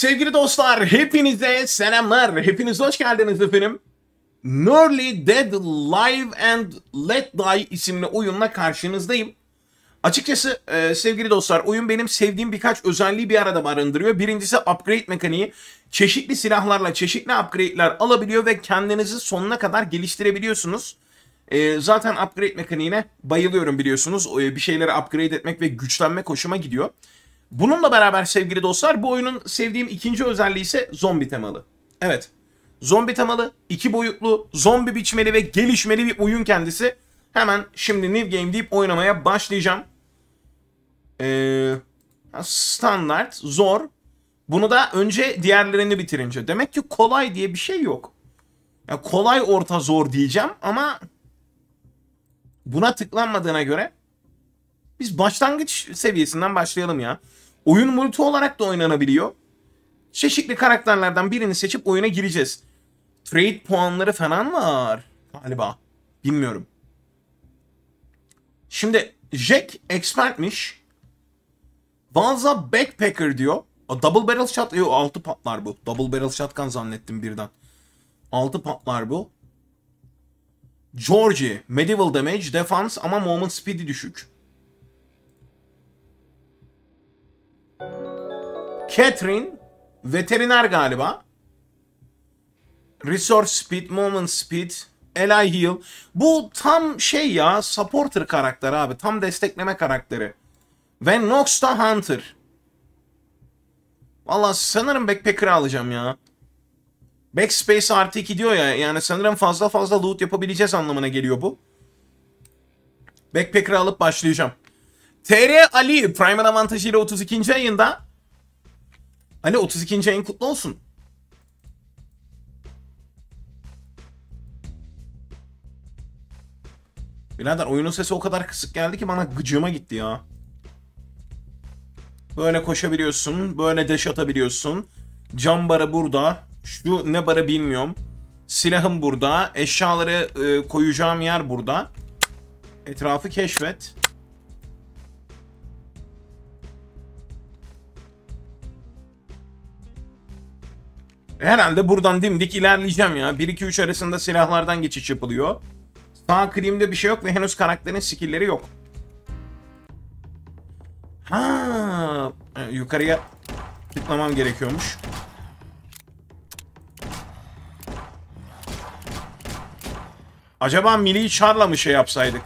Sevgili dostlar, hepinize selamlar. Hepiniz hoş geldiniz efendim. Nearly Dead Live and Let Die isimli oyunla karşınızdayım. Açıkçası e, sevgili dostlar oyun benim sevdiğim birkaç özelliği bir arada barındırıyor. Birincisi upgrade mekaniği. Çeşitli silahlarla çeşitli upgrade'ler alabiliyor ve kendinizi sonuna kadar geliştirebiliyorsunuz. E, zaten upgrade mekaniğine bayılıyorum biliyorsunuz. E, bir şeyleri upgrade etmek ve güçlenmek hoşuma gidiyor. Bununla beraber sevgili dostlar bu oyunun sevdiğim ikinci özelliği ise zombi temalı. Evet zombi temalı, iki boyutlu, zombi biçmeli ve gelişmeli bir oyun kendisi. Hemen şimdi New Game deyip oynamaya başlayacağım. Ee, standart, zor. Bunu da önce diğerlerini bitirince. Demek ki kolay diye bir şey yok. Yani kolay orta zor diyeceğim ama buna tıklanmadığına göre biz başlangıç seviyesinden başlayalım ya. Oyun multi olarak da oynanabiliyor. Çeşitli karakterlerden birini seçip oyuna gireceğiz. Trade puanları falan var galiba. Bilmiyorum. Şimdi Jack expertmiş. Banza backpacker diyor. A double barrel shot. Yo, 6 patlar bu. Double barrel shotgun zannettim birden. 6 patlar bu. Georgie. Medieval damage, defense ama moment speed'i düşük. Catherine veteriner galiba. Resource Speed, Moment Speed, Eli Heal. Bu tam şey ya supporter karakter abi. Tam destekleme karakteri. Ve Nox da Hunter. Valla sanırım Backpacker'ı alacağım ya. Backspace artı 2 diyor ya. Yani sanırım fazla fazla loot yapabileceğiz anlamına geliyor bu. Backpacker'ı alıp başlayacağım. TR Ali Prime avantajıyla 32. ayında Ali hani 32. ayın kutlu olsun. Birader oyunun sesi o kadar kısık geldi ki bana gıcığıma gitti ya. Böyle koşabiliyorsun, böyle deş atabiliyorsun. Cam bara burada. Şu ne bara bilmiyorum. Silahım burada. Eşyaları e, koyacağım yer burada. Etrafı keşfet. Herhalde buradan dimdik ilerleyeceğim ya. 1-2-3 arasında silahlardan geçiş yapılıyor. Sağ krimde bir şey yok ve henüz karakterin skillleri yok. Ha, e, yukarıya tıklamam gerekiyormuş. Acaba Mili Char'la mı şey yapsaydık?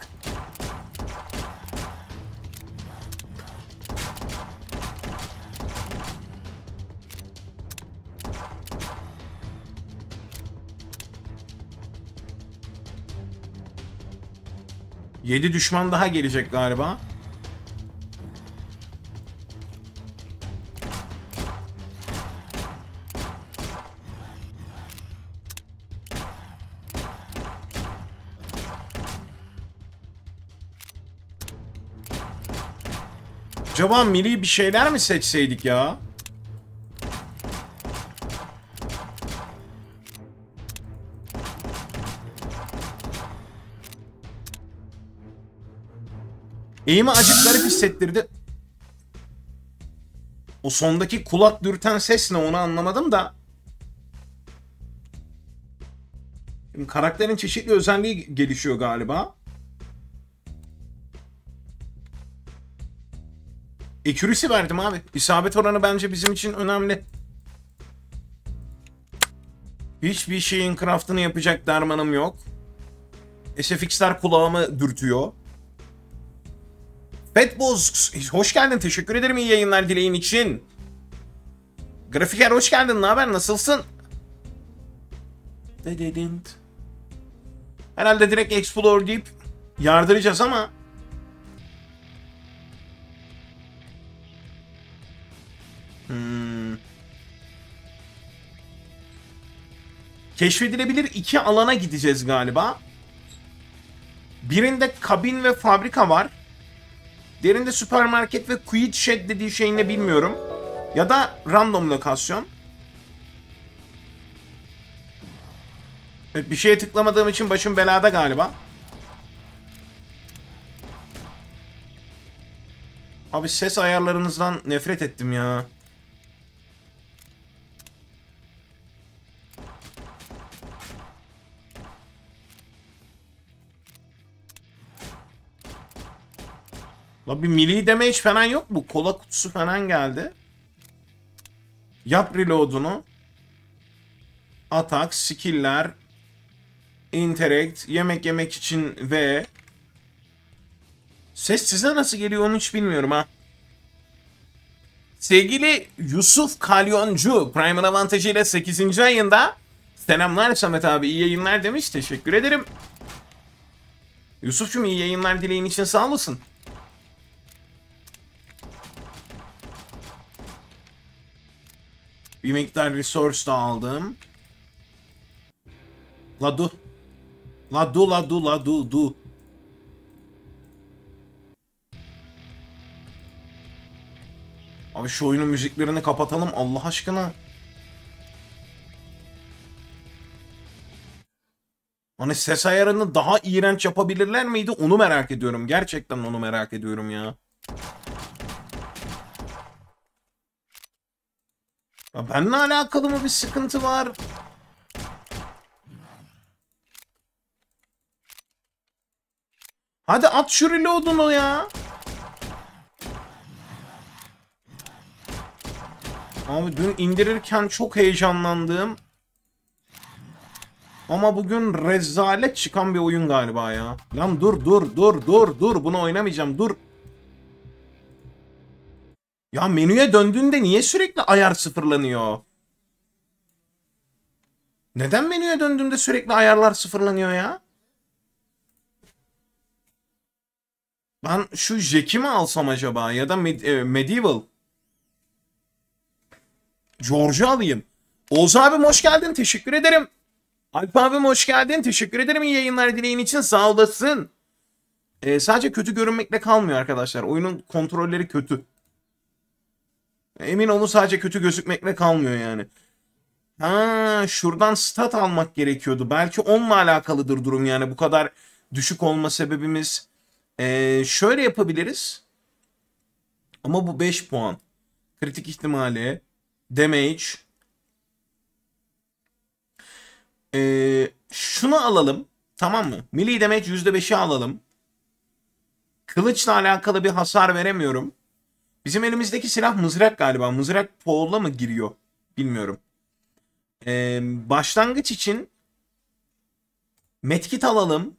7 düşman daha gelecek galiba. Acaba milli bir şeyler mi seçseydik ya? Şeyimi acık garip hissettirdi. O sondaki kulak dürten ses ne onu anlamadım da. Şimdi karakterin çeşitli özelliği gelişiyor galiba. Ekürisi verdim abi. İsabet oranı bence bizim için önemli. Hiçbir şeyin craftını yapacak dermanım yok. SFX'ler kulağımı dürtüyor. Pet Boz, hoş geldin. Teşekkür ederim iyi yayınlar dileğin için. Grafiker hoş geldin. Ne haber? Nasılsın? They didn't. Herhalde direkt Explore deyip yardıracağız ama hmm. Keşfedilebilir iki alana gideceğiz galiba. Birinde kabin ve fabrika var. Diğerinde süpermarket ve Quiet Shed dediği şey ne bilmiyorum. Ya da random lokasyon. E, bir şeye tıklamadığım için başım belada galiba. Abi ses ayarlarınızdan nefret ettim ya. La bir milli damage falan yok mu? Kola kutusu falan geldi. Yap reload'unu. Atak, skill'ler, interact, yemek yemek için V. Ses size nasıl geliyor onu hiç bilmiyorum ha. Sevgili Yusuf Kalyoncu Prime Avantajı ile 8. ayında selamlar Samet abi iyi yayınlar demiş. Teşekkür ederim. Yusuf'cum iyi yayınlar dileğin için sağ olasın. Bir miktar resource da aldım. Ladu. Ladu ladu ladu du. Abi şu oyunun müziklerini kapatalım Allah aşkına. Hani ses ayarını daha iğrenç yapabilirler miydi? Onu merak ediyorum. Gerçekten onu merak ediyorum ya. Ya benimle alakalı mı bir sıkıntı var? Hadi at şu reload'unu ya. Abi dün indirirken çok heyecanlandım. ama bugün rezalet çıkan bir oyun galiba ya. Lan dur dur dur dur dur bunu oynamayacağım dur. Ya menüye döndüğünde niye sürekli ayar sıfırlanıyor? Neden menüye döndüğümde sürekli ayarlar sıfırlanıyor ya? Ben şu Jack'i mi alsam acaba ya da Med e, Medieval? George'u alayım. Oğuz abim hoş geldin teşekkür ederim. Alp abim hoş geldin teşekkür ederim iyi yayınlar dileğin için sağ olasın. Ee, sadece kötü görünmekle kalmıyor arkadaşlar. Oyunun kontrolleri kötü. Emin olun sadece kötü gözükmekle kalmıyor yani. Ha, şuradan stat almak gerekiyordu. Belki onunla alakalıdır durum yani bu kadar düşük olma sebebimiz. Ee, şöyle yapabiliriz. Ama bu 5 puan. Kritik ihtimali. Damage. Ee, şunu alalım. Tamam mı? Milli damage %5'i alalım. Kılıçla alakalı bir hasar veremiyorum. Bizim elimizdeki silah mızrak galiba. Mızrak poğla mı giriyor? Bilmiyorum. Ee, başlangıç için metkit alalım.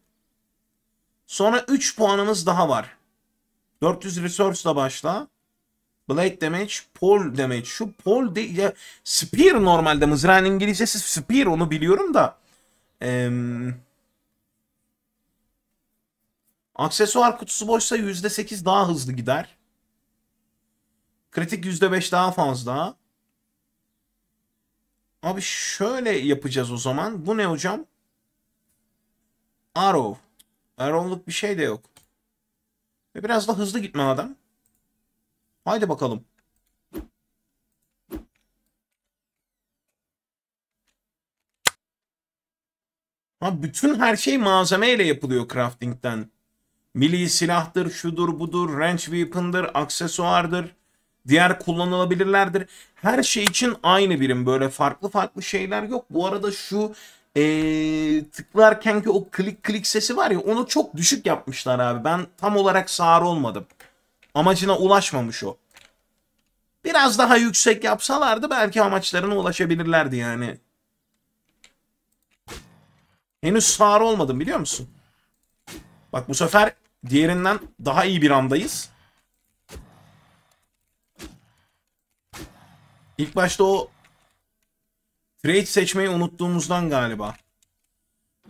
Sonra 3 puanımız daha var. 400 resource ile başla. Blade damage, pol damage. Şu pol de ya, spear normalde mızrağın İngilizcesi spear onu biliyorum da. Ee, aksesuar kutusu boşsa %8 daha hızlı gider. Kritik %5 daha fazla. Abi şöyle yapacağız o zaman. Bu ne hocam? Arrow. Arrow'luk bir şey de yok. Ve biraz da hızlı gitme adam. Haydi bakalım. Ha bütün her şey malzemeyle yapılıyor crafting'den. Milli silahtır, şudur budur, wrench weapon'dır, aksesuardır. Diğer kullanılabilirlerdir. Her şey için aynı birim böyle farklı farklı şeyler yok. Bu arada şu ee, tıklarken ki o klik klik sesi var ya onu çok düşük yapmışlar abi. Ben tam olarak sağır olmadım. Amacına ulaşmamış o. Biraz daha yüksek yapsalardı belki amaçlarına ulaşabilirlerdi yani. Henüz sağır olmadım biliyor musun? Bak bu sefer diğerinden daha iyi bir andayız. İlk başta o trade seçmeyi unuttuğumuzdan galiba.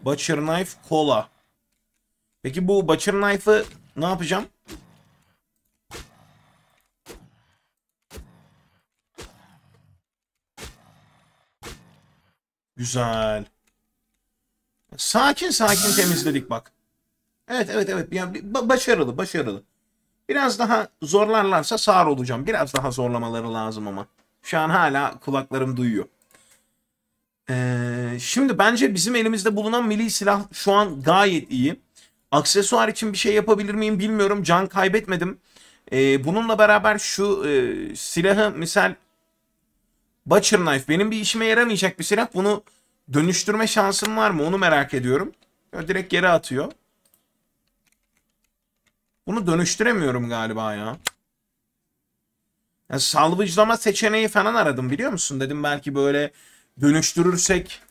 Butcher Knife Cola. Peki bu Butcher Knife'ı ne yapacağım? Güzel. Sakin sakin temizledik bak. Evet evet evet. başarılı başarılı. Biraz daha zorlarlarsa sağır olacağım. Biraz daha zorlamaları lazım ama. Şu an hala kulaklarım duyuyor. Ee, şimdi bence bizim elimizde bulunan milli silah şu an gayet iyi. Aksesuar için bir şey yapabilir miyim bilmiyorum. Can kaybetmedim. Ee, bununla beraber şu e, silahı misal Butcher Knife benim bir işime yaramayacak bir silah. Bunu dönüştürme şansım var mı onu merak ediyorum. Böyle direkt geri atıyor. Bunu dönüştüremiyorum galiba ya. Yani salvıclama seçeneği falan aradım biliyor musun? Dedim belki böyle dönüştürürsek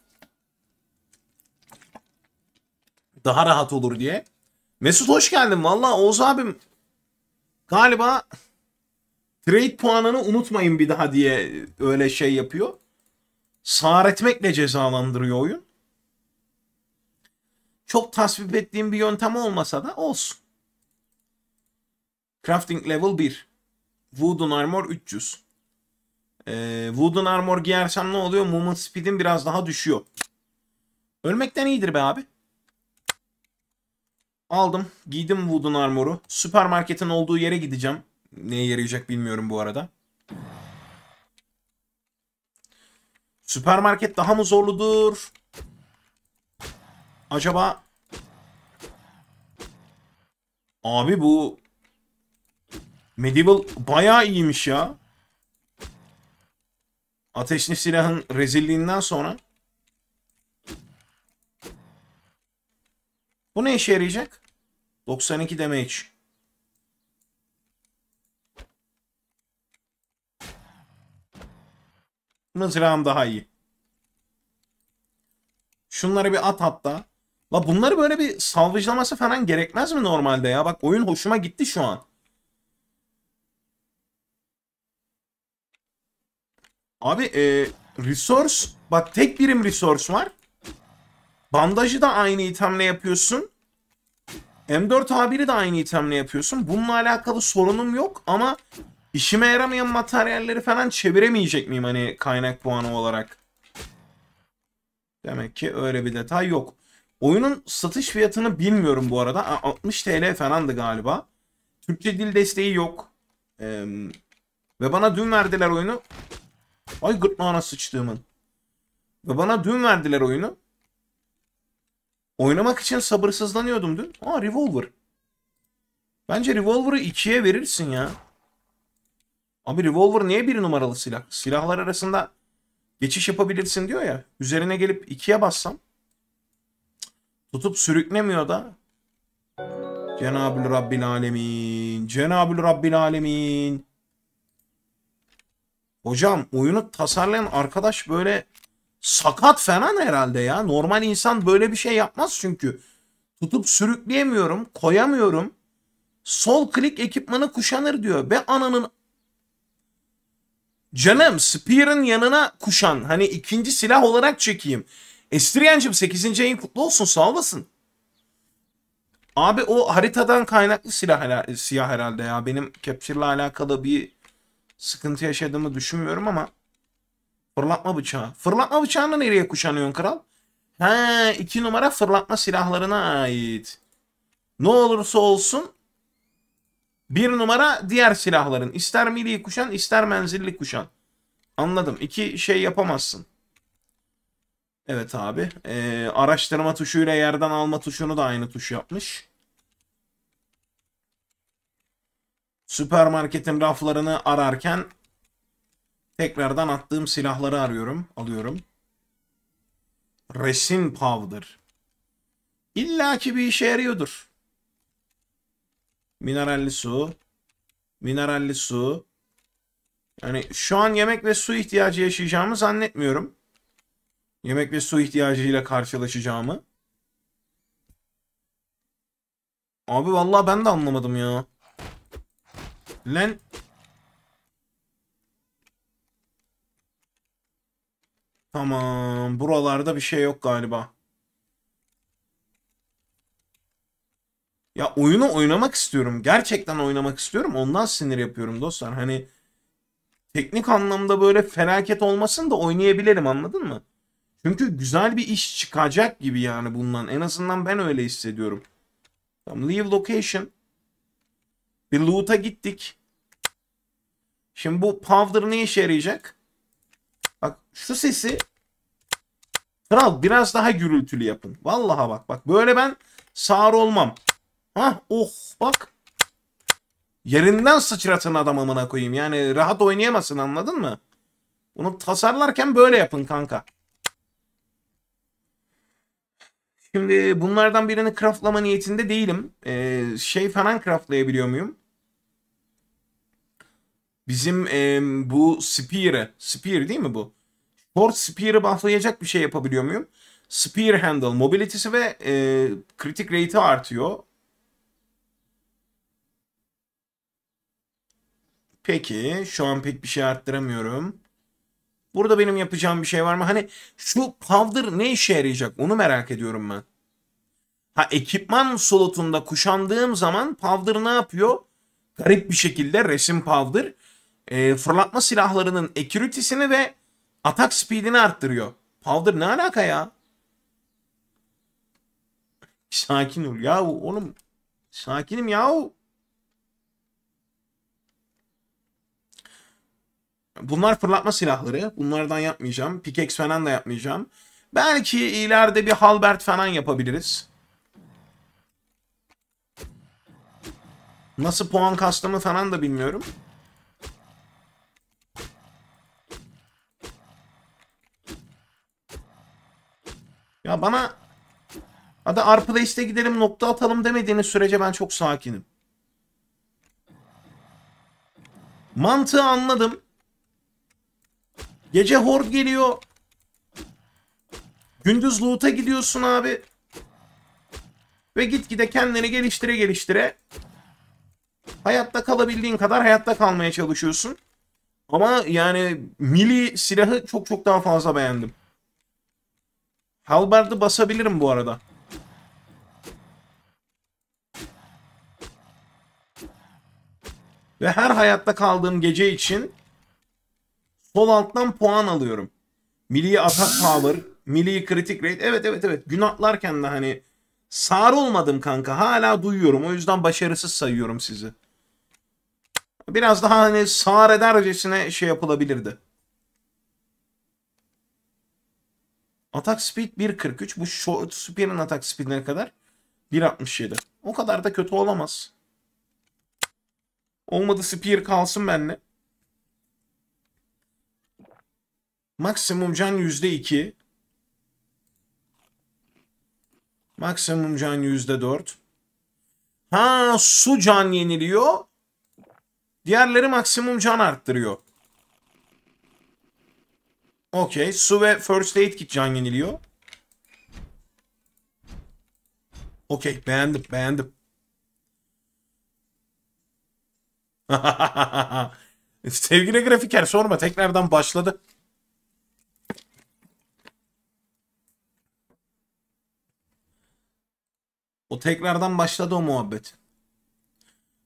daha rahat olur diye. Mesut hoş geldin. Valla Oğuz abim galiba trade puanını unutmayın bir daha diye öyle şey yapıyor. Sağır etmekle cezalandırıyor oyun. Çok tasvip ettiğim bir yöntem olmasa da olsun. Crafting level 1. Wooden Armor 300. Ee, Wooden Armor giyersen ne oluyor? Movement Speed'im biraz daha düşüyor. Ölmekten iyidir be abi. Aldım. Giydim Wooden Armor'u. Süpermarketin olduğu yere gideceğim. Neye yarayacak bilmiyorum bu arada. Süpermarket daha mı zorludur? Acaba... Abi bu Medieval bayağı iyiymiş ya. Ateşli silahın rezilliğinden sonra. Bu ne işe yarayacak? 92 damage. Mızrağım daha iyi. Şunlara bir at hatta. La bunları böyle bir salvajlaması falan gerekmez mi normalde ya? Bak oyun hoşuma gitti şu an. Abi e, resource bak tek birim resource var. Bandajı da aynı itemle yapıyorsun. M4A1'i de aynı itemle yapıyorsun. Bununla alakalı sorunum yok ama işime yaramayan materyalleri falan çeviremeyecek miyim hani kaynak puanı olarak? Demek ki öyle bir detay yok. Oyunun satış fiyatını bilmiyorum bu arada. 60 TL falandı galiba. Türkçe dil desteği yok. Ee, ve bana dün verdiler oyunu. Ay gırtlağına sıçtığımın. Ve bana dün verdiler oyunu. Oynamak için sabırsızlanıyordum dün. Aa Revolver. Bence Revolver'ı ikiye verirsin ya. Abi Revolver niye bir numaralı silah? Silahlar arasında geçiş yapabilirsin diyor ya. Üzerine gelip ikiye bassam. Tutup sürüklemiyor da. Cenab-ı Rabbil Alemin. Cenab-ı Rabbil Alemin. Hocam oyunu tasarlayan arkadaş böyle sakat falan herhalde ya. Normal insan böyle bir şey yapmaz çünkü. Tutup sürükleyemiyorum, koyamıyorum. Sol klik ekipmanı kuşanır diyor. ve ananın Canım Spear'ın yanına kuşan. Hani ikinci silah olarak çekeyim. Estriyancım 8. ayın kutlu olsun sağ olasın. Abi o haritadan kaynaklı silah siyah herhalde ya. Benim Capture'la alakalı bir sıkıntı yaşadığımı düşünmüyorum ama fırlatma bıçağı. Fırlatma bıçağını nereye kuşanıyorsun kral? Ha iki numara fırlatma silahlarına ait. Ne olursa olsun bir numara diğer silahların. İster mili kuşan ister menzilli kuşan. Anladım. İki şey yapamazsın. Evet abi. Ee, araştırma tuşuyla yerden alma tuşunu da aynı tuş yapmış. Süpermarketin raflarını ararken tekrardan attığım silahları arıyorum, alıyorum. Resin powder. İlla ki bir işe yarıyordur. Mineralli su. Mineralli su. Yani şu an yemek ve su ihtiyacı yaşayacağımı zannetmiyorum. Yemek ve su ihtiyacıyla karşılaşacağımı. Abi vallahi ben de anlamadım ya. Lan. Tamam. Buralarda bir şey yok galiba. Ya oyunu oynamak istiyorum. Gerçekten oynamak istiyorum. Ondan sinir yapıyorum dostlar. Hani teknik anlamda böyle felaket olmasın da oynayabilirim anladın mı? Çünkü güzel bir iş çıkacak gibi yani bundan. En azından ben öyle hissediyorum. Tamam leave location. Bir loot'a gittik. Şimdi bu powder ne işe yarayacak? Bak şu sesi kral biraz daha gürültülü yapın. Vallaha bak bak böyle ben sağır olmam. Hah oh bak. Yerinden sıçratan adam amına koyayım. Yani rahat oynayamasın anladın mı? Bunu tasarlarken böyle yapın kanka. Şimdi bunlardan birini craftlama niyetinde değilim. Ee, şey falan craftlayabiliyor muyum? Bizim e, bu Spear'ı, Spear değil mi bu? Short Spear'ı bufflayacak bir şey yapabiliyor muyum? Spear Handle mobility'si ve e, kritik rate'i artıyor. Peki şu an pek bir şey arttıramıyorum. Burada benim yapacağım bir şey var mı? Hani şu powder ne işe yarayacak onu merak ediyorum ben. Ha ekipman slotunda kuşandığım zaman powder ne yapıyor? Garip bir şekilde resim powder e, fırlatma silahlarının accuracy'sini ve atak speed'ini arttırıyor. Powder ne alaka ya? Sakin ol ya oğlum. Sakinim ya. Bunlar fırlatma silahları. Bunlardan yapmayacağım. Pickaxe falan da yapmayacağım. Belki ileride bir halbert falan yapabiliriz. Nasıl puan kastımı falan da bilmiyorum. Ya bana hadi Arplace'de gidelim nokta atalım demediğiniz sürece ben çok sakinim. Mantığı anladım. Gece hor geliyor. Gündüz loot'a gidiyorsun abi. Ve gitgide kendini geliştire geliştire hayatta kalabildiğin kadar hayatta kalmaya çalışıyorsun. Ama yani mili silahı çok çok daha fazla beğendim. Halbardı basabilirim bu arada. Ve her hayatta kaldığım gece için sol alttan puan alıyorum. Milli atak power, milli kritik rate. Evet evet evet Gün atlarken de hani sağır olmadım kanka. Hala duyuyorum. O yüzden başarısız sayıyorum sizi. Biraz daha hani sağır edercesine şey yapılabilirdi. Atak speed 1.43. Bu short spear'ın atak speed'ine kadar 1.67. O kadar da kötü olamaz. Olmadı spear kalsın benimle. Maksimum can %2. Maksimum can %4. Ha su can yeniliyor. Diğerleri maksimum can arttırıyor. Okey. Su ve First Aid Kit can yeniliyor. Okey. Beğendim. Beğendim. Sevgili grafiker sorma. Tekrardan başladı. O tekrardan başladı o muhabbet.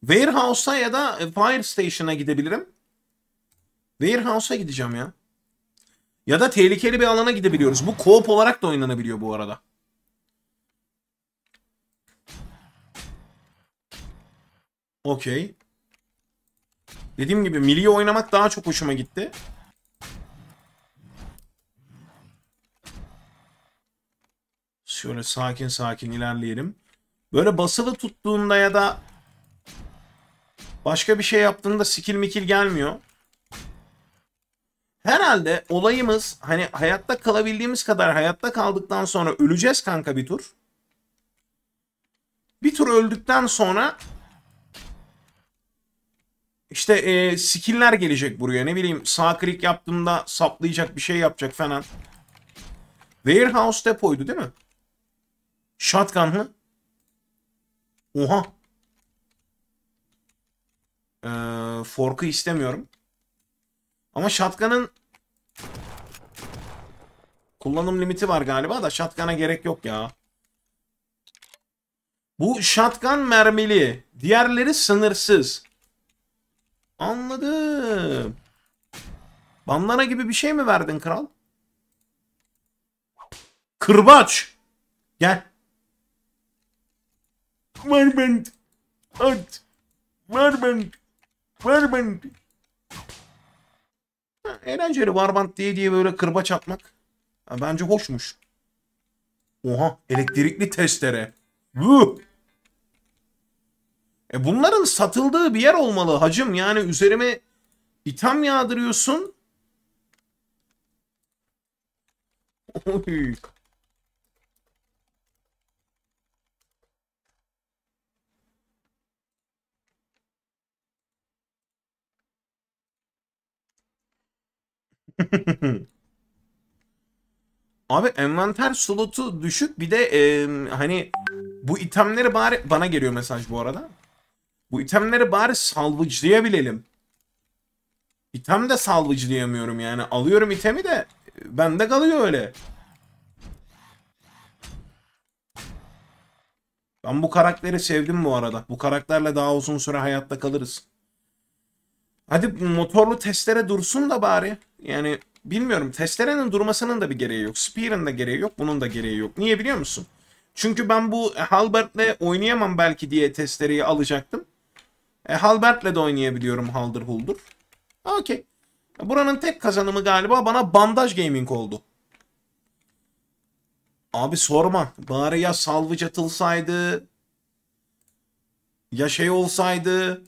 Warehouse'a ya da Fire Station'a gidebilirim. Warehouse'a gideceğim ya. Ya da tehlikeli bir alana gidebiliyoruz. Bu co-op olarak da oynanabiliyor bu arada. Okey. Dediğim gibi milli oynamak daha çok hoşuma gitti. Şöyle sakin sakin ilerleyelim. Böyle basılı tuttuğunda ya da başka bir şey yaptığında skill mikil gelmiyor. Herhalde olayımız hani hayatta kalabildiğimiz kadar hayatta kaldıktan sonra öleceğiz kanka bir tur. Bir tur öldükten sonra işte e, skill'ler gelecek buraya. Ne bileyim sağ klik yaptığımda saplayacak bir şey yapacak falan. Warehouse depoydu değil mi? Shotgun mı? Oha. Ee, fork'ı istemiyorum. Ama shotgun'ın kullanım limiti var galiba da shotgun'a gerek yok ya. Bu shotgun mermili. Diğerleri sınırsız. Anladım. Bandana gibi bir şey mi verdin kral? Kırbaç. Gel. Marbent. At. Marbent. Marbent. Ha, eğlenceli barbant diye diye böyle kırbaç atmak. Ha, bence hoşmuş. Oha elektrikli testere. Vuh. E bunların satıldığı bir yer olmalı hacım. Yani üzerime itam yağdırıyorsun. Oy. Abi envanter slotu düşük bir de e, hani bu itemleri bari bana geliyor mesaj bu arada. Bu itemleri bari salvıcılayabilelim. İtem de salvıcılayamıyorum yani. Alıyorum itemi de bende kalıyor öyle. Ben bu karakteri sevdim bu arada. Bu karakterle daha uzun süre hayatta kalırız. Hadi motorlu testere dursun da bari. Yani bilmiyorum testerenin durmasının da bir gereği yok. Spear'ın da gereği yok. Bunun da gereği yok. Niye biliyor musun? Çünkü ben bu e, Halbert'le oynayamam belki diye testereyi alacaktım. E, Halbert'le de oynayabiliyorum haldır huldur. Okey. Buranın tek kazanımı galiba bana bandaj gaming oldu. Abi sorma. Bari ya salvıç atılsaydı. Ya şey olsaydı.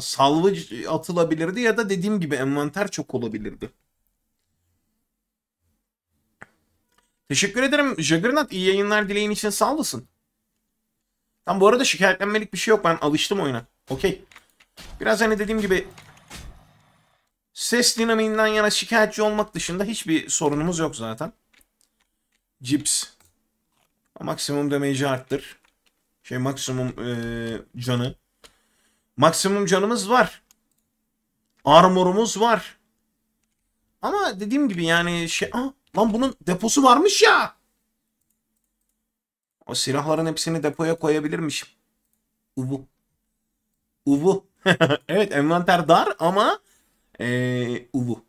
Salvaj atılabilirdi ya da dediğim gibi envanter çok olabilirdi. Teşekkür ederim Juggernaut. İyi yayınlar dileğin için sağ olasın. Tam bu arada şikayetlenmelik bir şey yok. Ben alıştım oyuna. Okey. Biraz hani dediğim gibi ses dinamiğinden yana şikayetçi olmak dışında hiçbir sorunumuz yok zaten. Cips. Maksimum damage'i arttır. Şey maksimum e, canı. Maksimum canımız var. Armorumuz var. Ama dediğim gibi yani şey... Aa, lan bunun deposu varmış ya. O silahların hepsini depoya koyabilirmişim. Uvu. Uvu. evet envanter dar ama ee, uvu.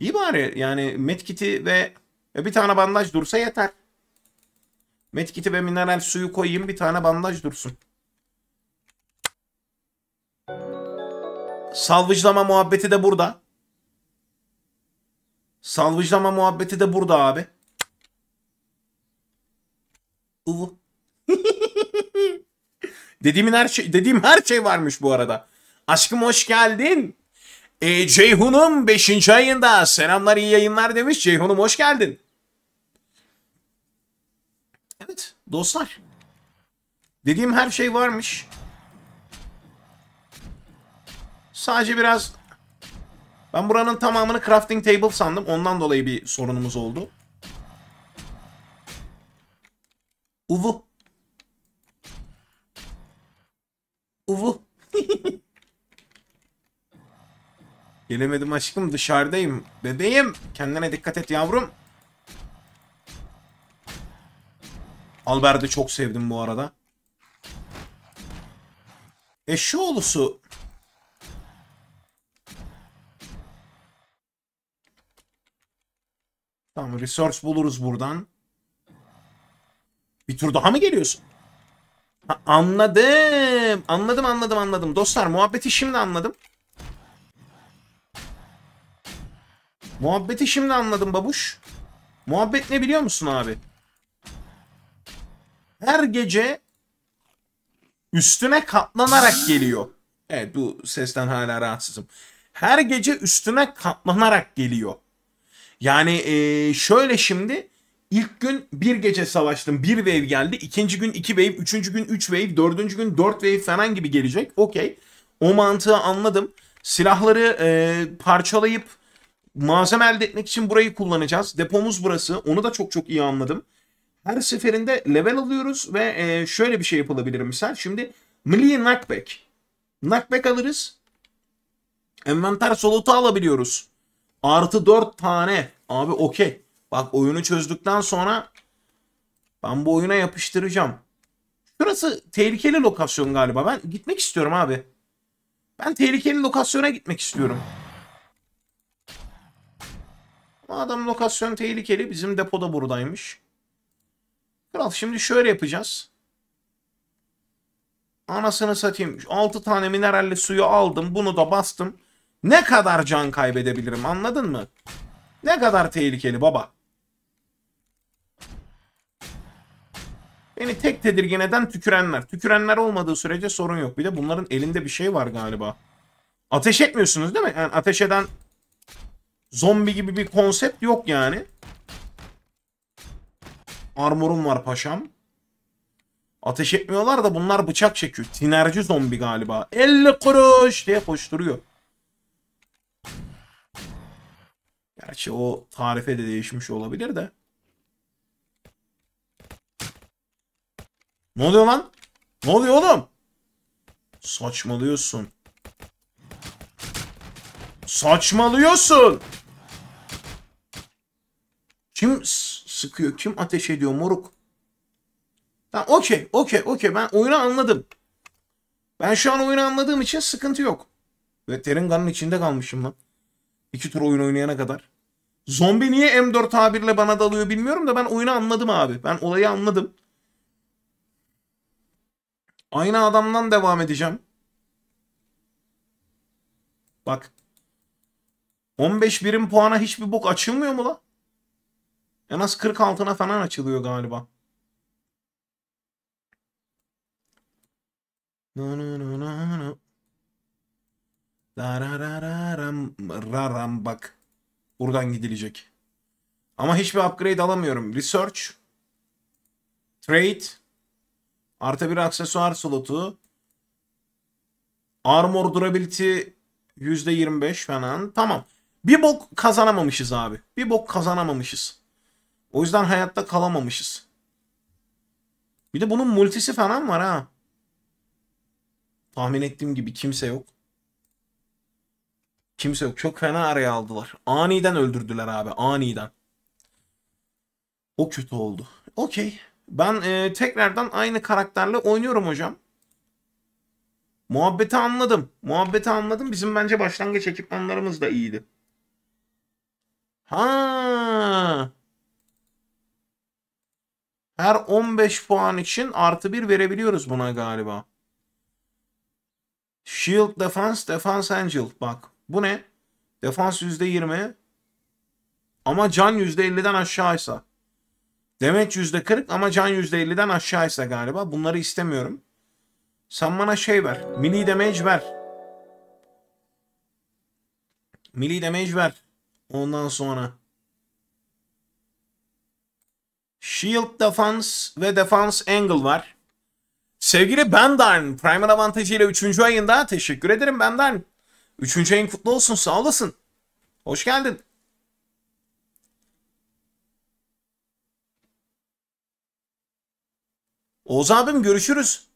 İyi bari yani medkiti ve e, bir tane bandaj dursa yeter. Medkit'i ve mineral suyu koyayım. Bir tane bandaj dursun. Salvıclama muhabbeti de burada. Salvıclama muhabbeti de burada abi. Uvu. dediğimin her şey, dediğim her şey varmış bu arada. Aşkım hoş geldin. E, ee, Ceyhun'un 5. ayında selamlar iyi yayınlar demiş. Ceyhun'um hoş geldin. Dostlar. Dediğim her şey varmış. Sadece biraz... Ben buranın tamamını crafting table sandım. Ondan dolayı bir sorunumuz oldu. Uvu. Uvu. Gelemedim aşkım dışarıdayım. Bebeğim kendine dikkat et yavrum. Albert'i çok sevdim bu arada. Eşoğlusu Tamam resource buluruz buradan. Bir tur daha mı geliyorsun? Ha, anladım. Anladım anladım anladım. Dostlar muhabbeti şimdi anladım. Muhabbeti şimdi anladım babuş. Muhabbet ne biliyor musun abi? her gece üstüne katlanarak geliyor. Evet bu sesten hala rahatsızım. Her gece üstüne katlanarak geliyor. Yani e, şöyle şimdi ilk gün bir gece savaştım bir wave geldi. ikinci gün iki wave, üçüncü gün üç wave, dördüncü gün dört wave falan gibi gelecek. Okey o mantığı anladım. Silahları e, parçalayıp malzeme elde etmek için burayı kullanacağız. Depomuz burası onu da çok çok iyi anladım her seferinde level alıyoruz ve e, şöyle bir şey yapılabilir misal. Şimdi Milli Knockback. Knockback alırız. Envanter solutu alabiliyoruz. Artı 4 tane. Abi okey. Bak oyunu çözdükten sonra ben bu oyuna yapıştıracağım. Şurası tehlikeli lokasyon galiba. Ben gitmek istiyorum abi. Ben tehlikeli lokasyona gitmek istiyorum. Adam lokasyon tehlikeli. Bizim depoda buradaymış. Kral şimdi şöyle yapacağız. Anasını satayım. 6 tane mineralli suyu aldım. Bunu da bastım. Ne kadar can kaybedebilirim anladın mı? Ne kadar tehlikeli baba. Beni tek tedirgin eden tükürenler. Tükürenler olmadığı sürece sorun yok. Bir de bunların elinde bir şey var galiba. Ateş etmiyorsunuz değil mi? Yani ateş eden zombi gibi bir konsept yok yani. Armorum var paşam. Ateş etmiyorlar da bunlar bıçak çekiyor. Sinerji zombi galiba. 50 kuruş diye koşturuyor. Gerçi o tarife de değişmiş olabilir de. Ne oluyor lan? Ne oluyor oğlum? Saçmalıyorsun. Saçmalıyorsun. Kim sıkıyor? Kim ateş ediyor moruk? Tamam okey okey okey ben oyunu anladım. Ben şu an oyunu anladığım için sıkıntı yok. Ve terin kanın içinde kalmışım lan. İki tur oyun oynayana kadar. Zombi niye M4 tabirle bana dalıyor bilmiyorum da ben oyunu anladım abi. Ben olayı anladım. Aynı adamdan devam edeceğim. Bak. 15 birim puana hiçbir bok açılmıyor mu lan? En az 46'ına altına falan açılıyor galiba. Raram bak. Buradan gidilecek. Ama hiçbir upgrade alamıyorum. Research. Trade. Artı bir aksesuar slotu. Armor durability %25 falan. Tamam. Bir bok kazanamamışız abi. Bir bok kazanamamışız. O yüzden hayatta kalamamışız. Bir de bunun multisi falan var ha. Tahmin ettiğim gibi kimse yok. Kimse yok. Çok fena araya aldılar. Aniden öldürdüler abi. Aniden. O kötü oldu. Okey. Ben e, tekrardan aynı karakterle oynuyorum hocam. Muhabbeti anladım. Muhabbeti anladım. Bizim bence başlangıç ekipmanlarımız da iyiydi. Ha. Her 15 puan için artı 1 verebiliyoruz buna galiba. Shield Defense, Defense Angel. Bak bu ne? Defans %20. Ama can %50'den aşağıysa. Demet %40 ama can %50'den aşağıysa galiba. Bunları istemiyorum. Sen bana şey ver. Milli damage ver. Milli damage ver. Ondan sonra. Shield Defense ve Defense Angle var. Sevgili Bendarn, Prime avantajıyla 3. ayında teşekkür ederim Bendarn. 3. ayın kutlu olsun, sağ olasın. Hoş geldin. Oğuz abim görüşürüz.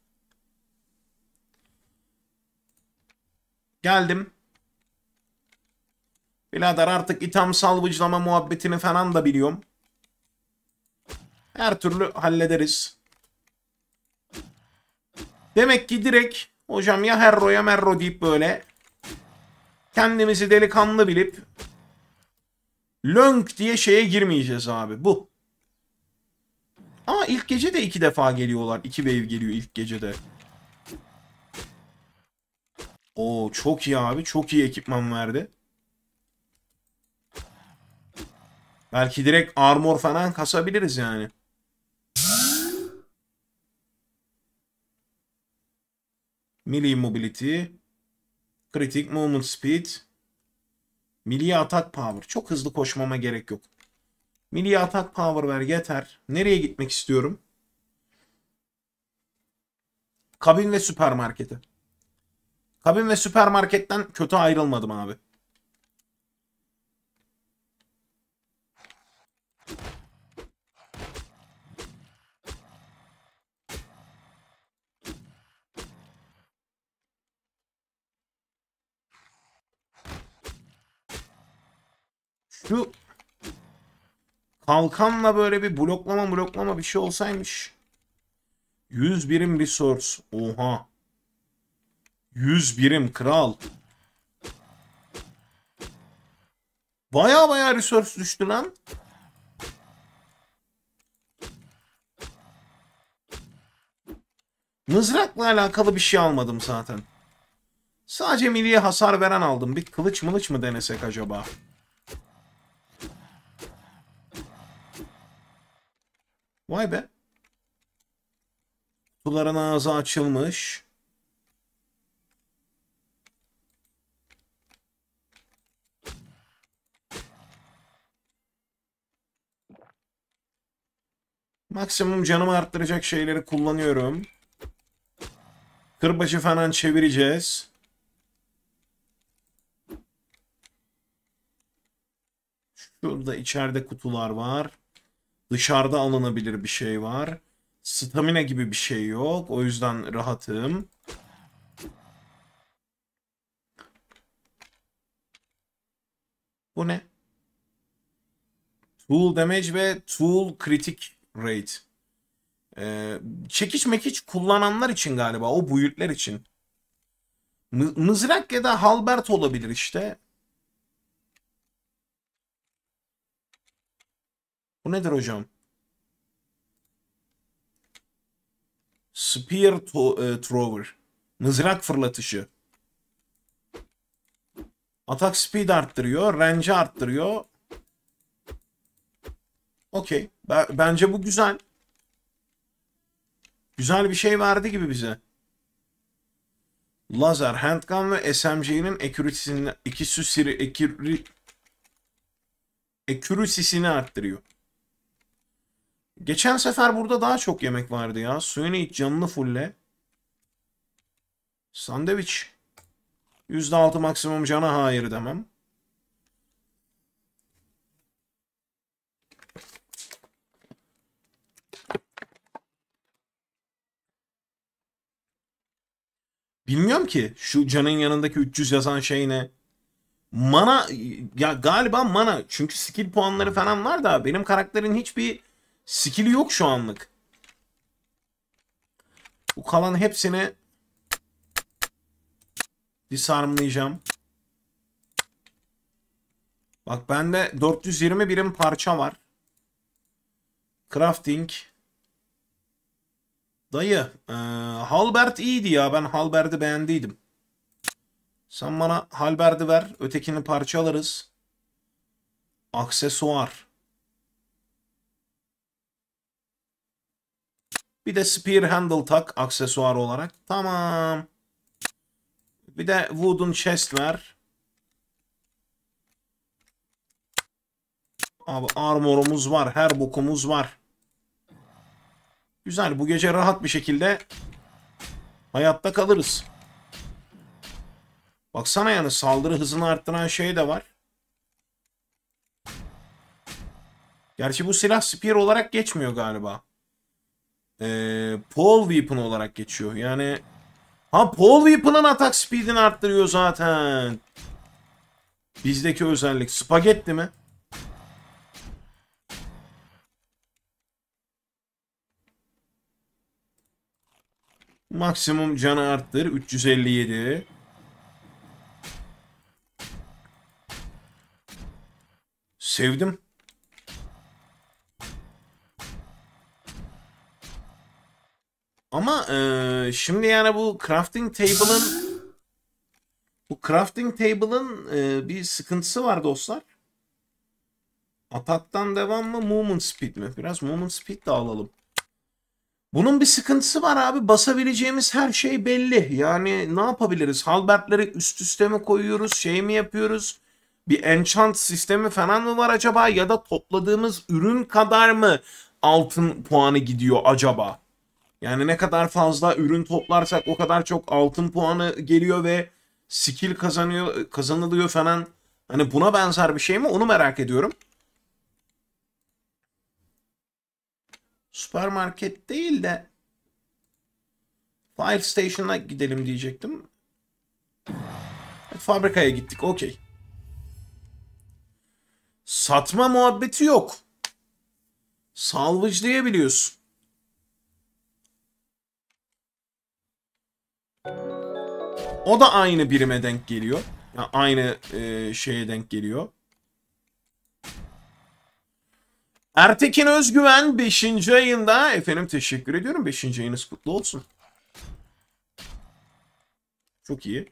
Geldim. Birader artık itham salvıcılama muhabbetini falan da biliyorum. Her türlü hallederiz. Demek ki direkt hocam ya herro ya merro deyip böyle kendimizi delikanlı bilip lönk diye şeye girmeyeceğiz abi. Bu. Ama ilk gece de iki defa geliyorlar. İki wave geliyor ilk gecede. Oo çok iyi abi. Çok iyi ekipman verdi. Belki direkt armor falan kasabiliriz yani. Milli Mobility, Critic Movement Speed, Milli Atak Power. Çok hızlı koşmama gerek yok. Milli Atak Power ver yeter. Nereye gitmek istiyorum? Kabin ve süpermarkete. Kabin ve süpermarketten kötü ayrılmadım abi. Şu kalkanla böyle bir bloklama bloklama bir şey olsaymış. 100 birim resource. Oha. 100 birim kral. Baya baya resource düştü lan. Mızrakla alakalı bir şey almadım zaten. Sadece miliye hasar veren aldım. Bir kılıç mılıç mı denesek acaba? Vay be. Suların ağzı açılmış. Maksimum canımı arttıracak şeyleri kullanıyorum. Kırbaçı falan çevireceğiz. Şurada içeride kutular var. Dışarıda alınabilir bir şey var. Stamina gibi bir şey yok. O yüzden rahatım. Bu ne? Tool damage ve tool kritik rate. Ee, çekiç mekiç kullananlar için galiba. O buyutlar için. Mızrak ya da halbert olabilir işte. Bu nedir hocam? Spear e, Thrower. Mızrak fırlatışı. Atak speed arttırıyor. Range arttırıyor. Okey. Bence bu güzel. Güzel bir şey verdi gibi bize. Lazer, handgun ve SMG'nin ekürüsisini, ikisi, ekürü, ekürüsisini arttırıyor. Geçen sefer burada daha çok yemek vardı ya. Suyunu iç canını fulle. Sandviç. %6 maksimum cana hayır demem. Bilmiyorum ki şu canın yanındaki 300 yazan şey ne. Mana ya galiba mana çünkü skill puanları falan var da benim karakterin hiçbir Skill'i yok şu anlık. Bu kalan hepsini disarmlayacağım. Bak bende 420 birim parça var. Crafting. Dayı. E, Halbert iyiydi ya. Ben Halbert'i beğendiydim. Sen bana Halbert'i ver. Ötekini parçalarız. Aksesuar. Bir de spear handle tak aksesuar olarak. Tamam. Bir de wooden chest ver. Abi armorumuz var. Her bokumuz var. Güzel. Bu gece rahat bir şekilde hayatta kalırız. Baksana yani saldırı hızını arttıran şey de var. Gerçi bu silah spear olarak geçmiyor galiba. Ee, Paul Weapon olarak geçiyor. Yani ha Paul Weapon'ın atak speed'ini arttırıyor zaten. Bizdeki özellik spagetti mi? Maksimum canı arttır. 357. Sevdim. Ama e, şimdi yani bu crafting table'ın bu crafting table'ın e, bir sıkıntısı var dostlar. Atattan devam mı? Movement speed mi? Biraz movement speed de alalım. Bunun bir sıkıntısı var abi. Basabileceğimiz her şey belli. Yani ne yapabiliriz? Halbertleri üst üste mi koyuyoruz? Şey mi yapıyoruz? Bir enchant sistemi falan mı var acaba? Ya da topladığımız ürün kadar mı altın puanı gidiyor acaba? Yani ne kadar fazla ürün toplarsak o kadar çok altın puanı geliyor ve skill kazanıyor kazanılıyor falan. Hani buna benzer bir şey mi onu merak ediyorum. Süpermarket değil de Fire Station'a gidelim diyecektim. Fabrikaya gittik okey. Satma muhabbeti yok. Salvage diyebiliyorsun. O da aynı birime denk geliyor. Yani aynı e, şeye denk geliyor. Ertekin Özgüven 5. ayında. Efendim teşekkür ediyorum. 5. ayınız kutlu olsun. Çok iyi.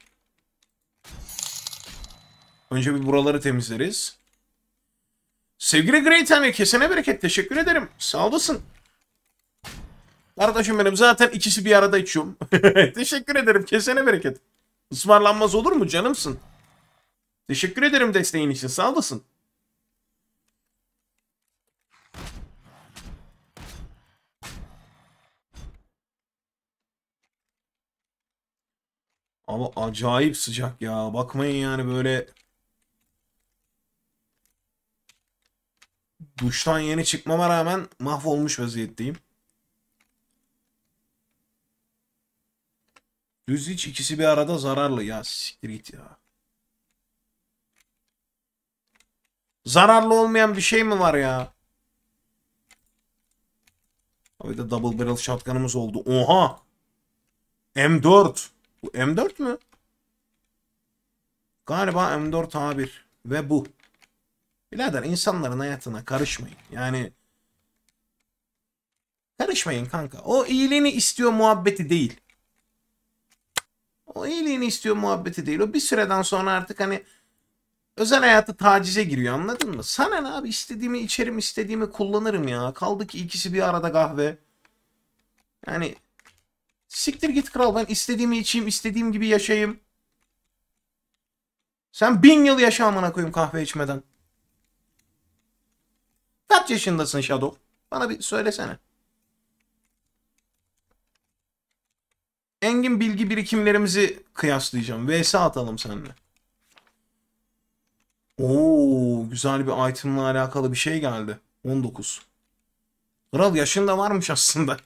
Önce bir buraları temizleriz. Sevgili Greyten ve kesene bereket teşekkür ederim. Sağ olasın. Kardeşim benim zaten ikisi bir arada içiyorum. teşekkür ederim kesene bereket. Ismarlanmaz olur mu canımsın? Teşekkür ederim desteğin için sağ olasın. Ama acayip sıcak ya. Bakmayın yani böyle duştan yeni çıkmama rağmen mahvolmuş vaziyetteyim. Düz iç ikisi bir arada zararlı ya. Siktir git ya. Zararlı olmayan bir şey mi var ya? Abi de double barrel shotgun'ımız oldu. Oha! M4. Bu M4 mü? Galiba M4A1 ve bu. Birader insanların hayatına karışmayın. Yani karışmayın kanka. O iyiliğini istiyor muhabbeti değil. O iyiliğini istiyor muhabbeti değil. O bir süreden sonra artık hani özel hayatı tacize giriyor anladın mı? Sana ne abi istediğimi içerim istediğimi kullanırım ya. Kaldı ki ikisi bir arada kahve. Yani siktir git kral ben istediğimi içeyim istediğim gibi yaşayayım. Sen bin yıl yaşa amına koyayım kahve içmeden. Kaç yaşındasın Shadow? Bana bir söylesene. Engin bilgi birikimlerimizi kıyaslayacağım. VS atalım seninle. Oo, güzel bir itemla alakalı bir şey geldi. 19. Kral yaşında varmış aslında.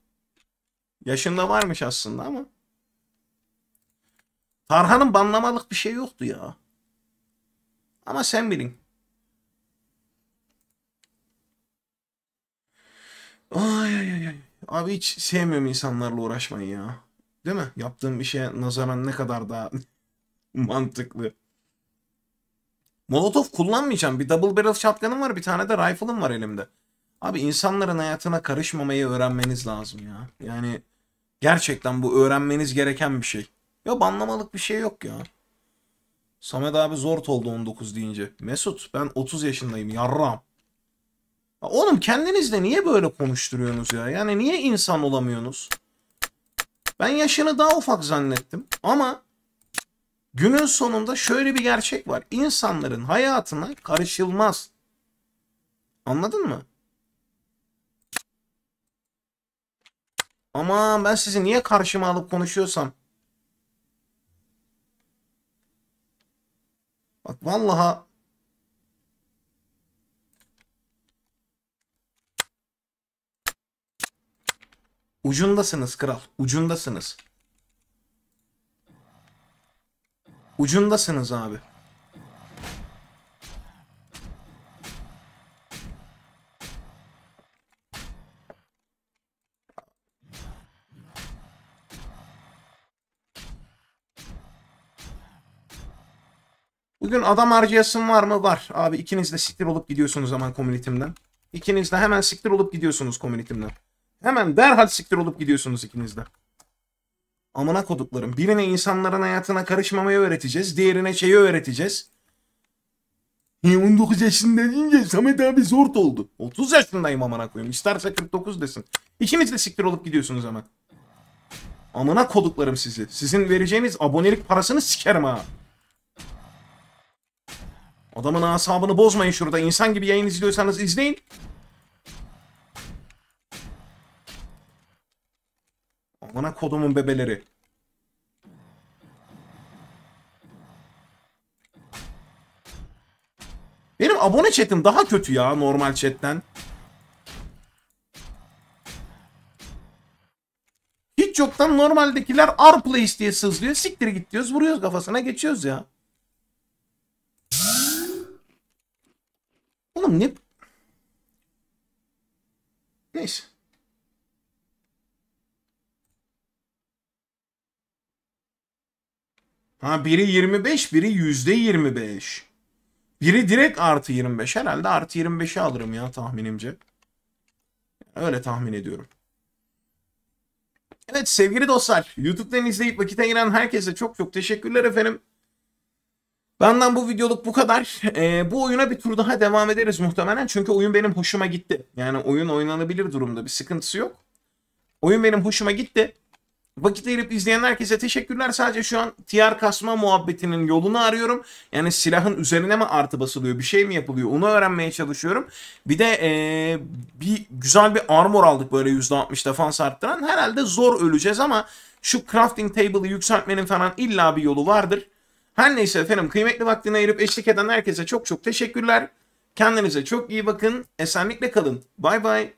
yaşında varmış aslında ama. Tarhan'ın banlamalık bir şey yoktu ya. Ama sen bilin. Ay ay ay ay. Abi hiç sevmiyorum insanlarla uğraşmayı ya. Değil mi? Yaptığım bir işe nazaran ne kadar daha mantıklı. Molotov kullanmayacağım. Bir double barrel shotgun'ım var. Bir tane de rifle'ım var elimde. Abi insanların hayatına karışmamayı öğrenmeniz lazım ya. Yani gerçekten bu öğrenmeniz gereken bir şey. Ya anlamalık bir şey yok ya. Samet abi zor oldu 19 deyince. Mesut ben 30 yaşındayım yarram. Oğlum kendinizle niye böyle konuşturuyorsunuz ya? Yani niye insan olamıyorsunuz? Ben yaşını daha ufak zannettim ama günün sonunda şöyle bir gerçek var. İnsanların hayatına karışılmaz. Anladın mı? Ama ben sizi niye karşıma alıp konuşuyorsam Bak vallaha Ucundasınız kral. Ucundasınız. Ucundasınız abi. Bugün adam harcayasın var mı? Var. Abi ikiniz de siktir olup gidiyorsunuz zaman komünitimden. İkiniz de hemen siktir olup gidiyorsunuz komünitimden. Hemen derhal siktir olup gidiyorsunuz ikiniz de. Amına koduklarım. Birine insanların hayatına karışmamayı öğreteceğiz. Diğerine şeyi öğreteceğiz. E 19 yaşında deyince Samet abi zor oldu. 30 yaşındayım amına koyayım. İsterse 49 desin. İkiniz de siktir olup gidiyorsunuz hemen. Amına koduklarım sizi. Sizin vereceğiniz abonelik parasını sikerim ha. Adamın asabını bozmayın şurada. İnsan gibi yayın izliyorsanız izleyin. Amına kodumun bebeleri. Benim abone chatim daha kötü ya normal chatten. Hiç yoktan normaldekiler R-Place diye sızlıyor. Siktir git diyoruz. Vuruyoruz kafasına geçiyoruz ya. Oğlum ne... Neyse. Ha biri 25, biri yüzde 25. Biri direkt artı 25. Herhalde artı 25'i alırım ya tahminimce. Öyle tahmin ediyorum. Evet sevgili dostlar, YouTube'dan izleyip vakit ayıran herkese çok çok teşekkürler efendim. Benden bu videoluk bu kadar. Ee, bu oyuna bir tur daha devam ederiz muhtemelen. Çünkü oyun benim hoşuma gitti. Yani oyun oynanabilir durumda bir sıkıntısı yok. Oyun benim hoşuma gitti. Vakit ayırıp izleyen herkese teşekkürler. Sadece şu an TR kasma muhabbetinin yolunu arıyorum. Yani silahın üzerine mi artı basılıyor, bir şey mi yapılıyor onu öğrenmeye çalışıyorum. Bir de ee, bir güzel bir armor aldık böyle %60 defans arttıran. Herhalde zor öleceğiz ama şu crafting table'ı yükseltmenin falan illa bir yolu vardır. Her neyse efendim kıymetli vaktini ayırıp eşlik eden herkese çok çok teşekkürler. Kendinize çok iyi bakın. Esenlikle kalın. Bay bay.